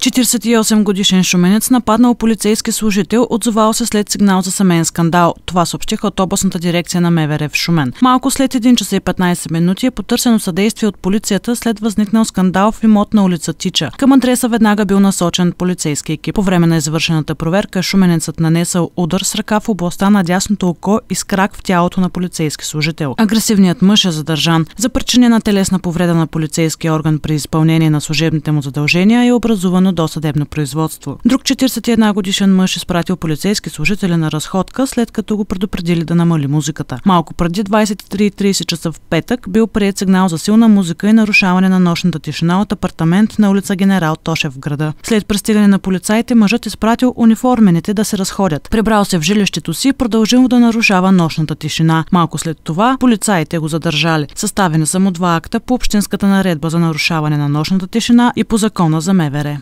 48 годишен шуменец нападнал полицейски служител, отзовал се след сигнал за семейен скандал. Това съобщиха от областната дирекция на МВР в Шумен. Малко след 1 часа и 15 минути е потърсено съдействие от полицията след възникнал скандал в имот на улица Тича. Към адреса веднага бил насочен полицейски екип. По време на извършената проверка шуменецът нанесъл удар с ръка в областта на дясното око и с крак в тялото на полицейски служител. Агресивният мъж е задържан. За причинена телесна повреда на полицейски орган при изпълнение на служебните му задължения е образувано до досъдебно производство. Друг 41 годишен мъж изпратил полицейски служители на разходка, след като го предупредили да намали музиката. Малко преди 23.30 часа в петък бил прият сигнал за силна музика и нарушаване на нощната тишина от апартамент на улица Генерал Тошев в града. След пристигане на полицаите, мъжът изпратил униформените да се разходят. Прибрал се в жилището си и продължил да нарушава нощната тишина. Малко след това полицаите го задържали. Съставени са му два акта по общинската наредба за нарушаване на нощната тишина и по закона за МВР.